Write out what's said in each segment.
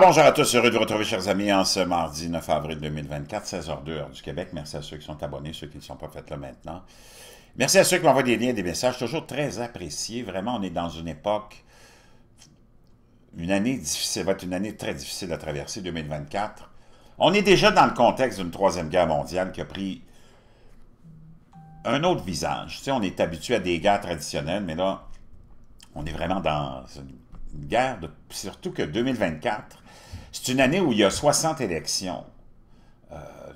bonjour à tous, heureux de vous retrouver, chers amis, en ce mardi 9 avril 2024, 16 h 2 heure du Québec. Merci à ceux qui sont abonnés, ceux qui ne sont pas faits là maintenant. Merci à ceux qui m'envoient des liens et des messages, toujours très appréciés. Vraiment, on est dans une époque, une année difficile, va être une année très difficile à traverser, 2024. On est déjà dans le contexte d'une troisième guerre mondiale qui a pris un autre visage. Tu on est habitué à des guerres traditionnelles, mais là, on est vraiment dans une guerre, surtout que 2024, c'est une année où il y a 60 élections,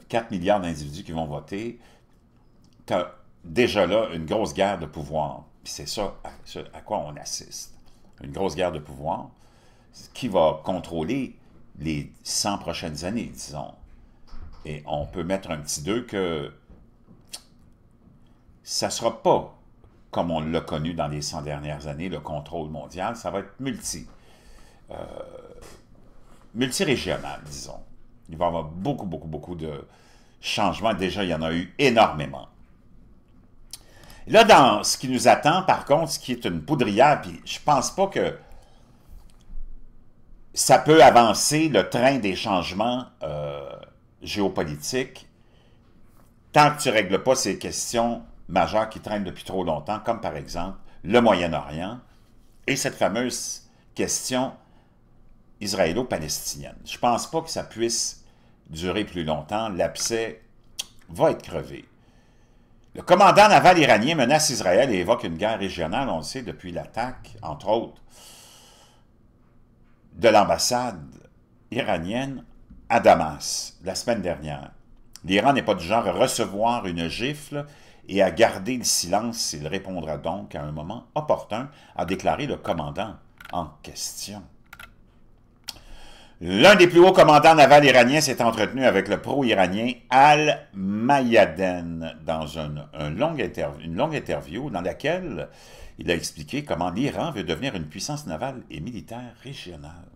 4 euh, milliards d'individus qui vont voter. Tu as déjà là une grosse guerre de pouvoir. c'est ça à, à quoi on assiste. Une grosse guerre de pouvoir qui va contrôler les 100 prochaines années, disons. Et on peut mettre un petit 2 que ça ne sera pas comme on l'a connu dans les 100 dernières années, le contrôle mondial, ça va être multi, euh, multirégional, disons. Il va y avoir beaucoup, beaucoup, beaucoup de changements. Déjà, il y en a eu énormément. Là, dans ce qui nous attend, par contre, ce qui est une poudrière, puis je pense pas que ça peut avancer le train des changements euh, géopolitiques tant que tu ne règles pas ces questions majeurs qui traînent depuis trop longtemps, comme par exemple le Moyen-Orient et cette fameuse question israélo-palestinienne. Je ne pense pas que ça puisse durer plus longtemps. L'abcès va être crevé. Le commandant naval iranien menace Israël et évoque une guerre régionale, on le sait, depuis l'attaque, entre autres, de l'ambassade iranienne à Damas la semaine dernière. L'Iran n'est pas du genre à recevoir une gifle et à garder le silence, il répondra donc à un moment opportun, à déclaré le commandant en question. L'un des plus hauts commandants navals iraniens s'est entretenu avec le pro-iranien Al-Mayaden dans une longue interview dans laquelle il a expliqué comment l'Iran veut devenir une puissance navale et militaire régionale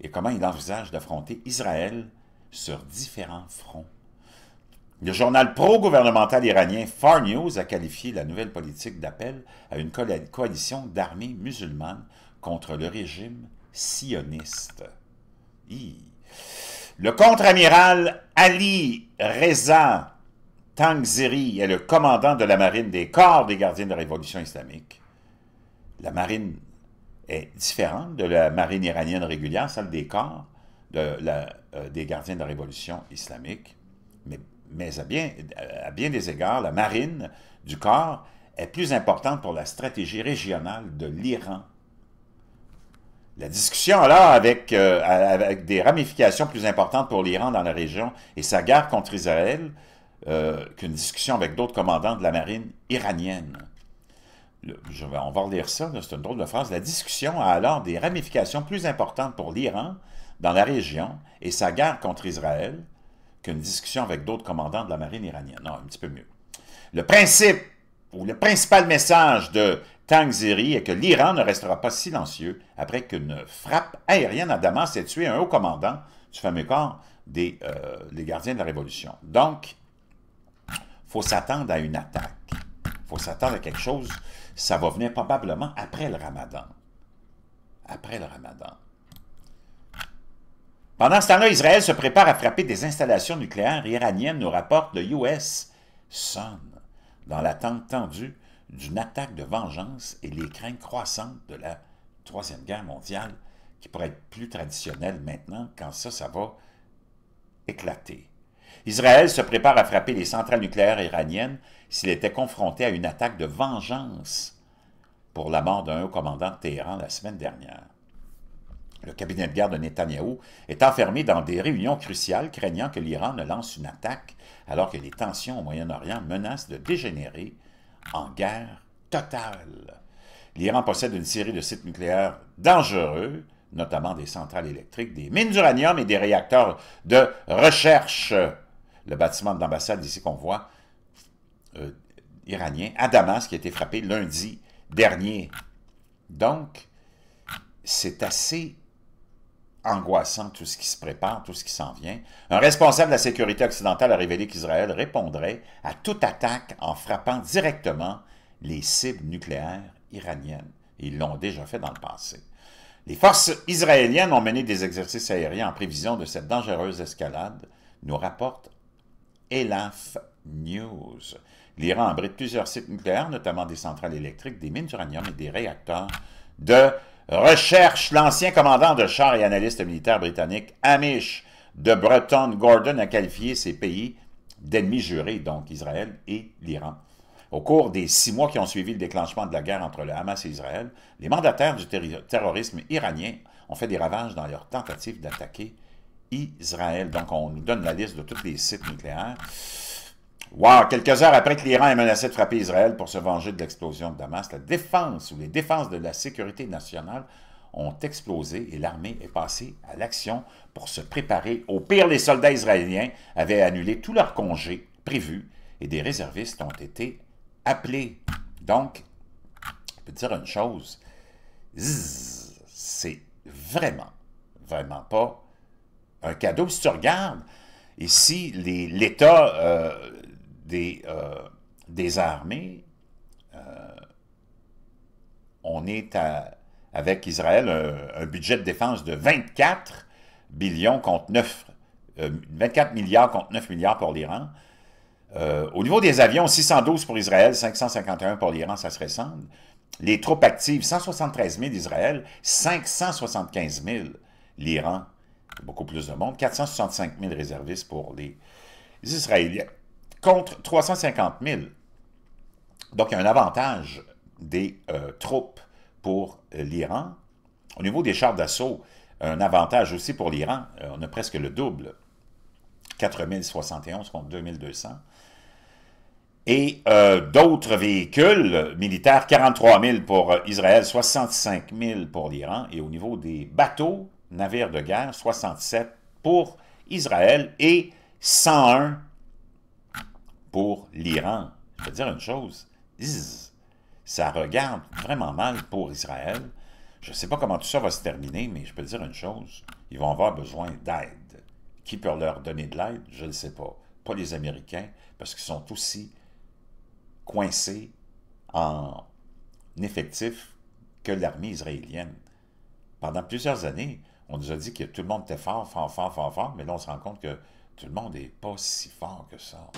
et comment il envisage d'affronter Israël sur différents fronts. Le journal pro-gouvernemental iranien Far News a qualifié la nouvelle politique d'appel à une coalition d'armées musulmanes contre le régime sioniste. Le contre-amiral Ali Reza Tangziri est le commandant de la marine des corps des gardiens de la révolution islamique. La marine est différente de la marine iranienne régulière, celle des corps euh, des gardiens de la révolution islamique, mais mais à bien, des égards, la marine du corps est plus importante pour la stratégie régionale de l'Iran. La discussion alors euh, avec, des ramifications plus importantes pour l'Iran dans la région et sa guerre contre Israël euh, qu'une discussion avec d'autres commandants de la marine iranienne. on va relire ça, c'est une drôle de phrase. La discussion a alors des ramifications plus importantes pour l'Iran dans la région et sa guerre contre Israël qu'une discussion avec d'autres commandants de la marine iranienne. Non, ah, un petit peu mieux. Le principe ou le principal message de Ziri est que l'Iran ne restera pas silencieux après qu'une frappe aérienne à Damas ait tué un haut commandant du fameux corps des euh, les gardiens de la Révolution. Donc, il faut s'attendre à une attaque. Il faut s'attendre à quelque chose. Ça va venir probablement après le ramadan. Après le ramadan. Pendant ce temps-là, Israël se prépare à frapper des installations nucléaires iraniennes, nous rapporte le US sonne dans l'attente tendue d'une attaque de vengeance et les craintes croissantes de la Troisième Guerre mondiale, qui pourrait être plus traditionnelle maintenant, quand ça, ça va éclater. Israël se prépare à frapper les centrales nucléaires iraniennes s'il était confronté à une attaque de vengeance pour la mort d'un haut commandant de Téhéran la semaine dernière. Le cabinet de garde de Netanyahou est enfermé dans des réunions cruciales, craignant que l'Iran ne lance une attaque, alors que les tensions au Moyen-Orient menacent de dégénérer en guerre totale. L'Iran possède une série de sites nucléaires dangereux, notamment des centrales électriques, des mines d'uranium et des réacteurs de recherche. Le bâtiment de l'ambassade ici qu'on voit, euh, iranien, à Damas, qui a été frappé lundi dernier. Donc, c'est assez angoissant tout ce qui se prépare, tout ce qui s'en vient. Un responsable de la sécurité occidentale a révélé qu'Israël répondrait à toute attaque en frappant directement les cibles nucléaires iraniennes. ils l'ont déjà fait dans le passé. Les forces israéliennes ont mené des exercices aériens en prévision de cette dangereuse escalade, nous rapporte Elaf News. L'Iran abrite plusieurs sites nucléaires, notamment des centrales électriques, des mines d'uranium et des réacteurs de recherche l'ancien commandant de chars et analyste militaire britannique Amish de Breton Gordon a qualifié ces pays d'ennemis jurés, donc Israël et l'Iran. Au cours des six mois qui ont suivi le déclenchement de la guerre entre le Hamas et Israël, les mandataires du terrorisme iranien ont fait des ravages dans leur tentative d'attaquer Israël. Donc, on nous donne la liste de tous les sites nucléaires. Wow! Quelques heures après que l'Iran ait menacé de frapper Israël pour se venger de l'explosion de Damas, la défense ou les défenses de la sécurité nationale ont explosé et l'armée est passée à l'action pour se préparer. Au pire, les soldats israéliens avaient annulé tous leurs congés prévus et des réservistes ont été appelés. Donc, je peux dire une chose, c'est vraiment, vraiment pas un cadeau. Si tu regardes, ici, l'État, euh, euh, des, armées, euh, on est avec Israël un, budget de défense de 24 billions contre 9, 24 euh, milliards contre 9 milliards pour l'Iran. au niveau des avions, 612 pour Israël, 551 pour l'Iran, ça se ressemble. Les troupes actives, 173 000 Israël, 575 000 l'Iran, beaucoup plus de monde, 465 000 réservistes pour les Israéliens contre 350 000. Donc, il y a un avantage des euh, troupes pour euh, l'Iran. Au niveau des chars d'assaut, un avantage aussi pour l'Iran. Euh, on a presque le double, 4071 contre 2200. Et d'autres véhicules militaires, 43 000 pour Israël, 65 000 pour l'Iran. Et au niveau des bateaux, navires de guerre, 67 pour Israël et 101 pour l'Iran. Je veux dire une chose, ça regarde vraiment mal pour Israël. Je ne sais pas comment tout ça va se terminer, mais je peux dire une chose, ils vont avoir besoin d'aide. Qui peut leur donner de l'aide? Je ne sais pas. Pas les Américains, parce qu'ils sont aussi coincés en effectif que l'armée israélienne. Pendant plusieurs années, on nous a dit que tout le monde était fort, fort, fort, fort, fort, mais là on se rend compte que tout le monde n'est pas si fort que ça.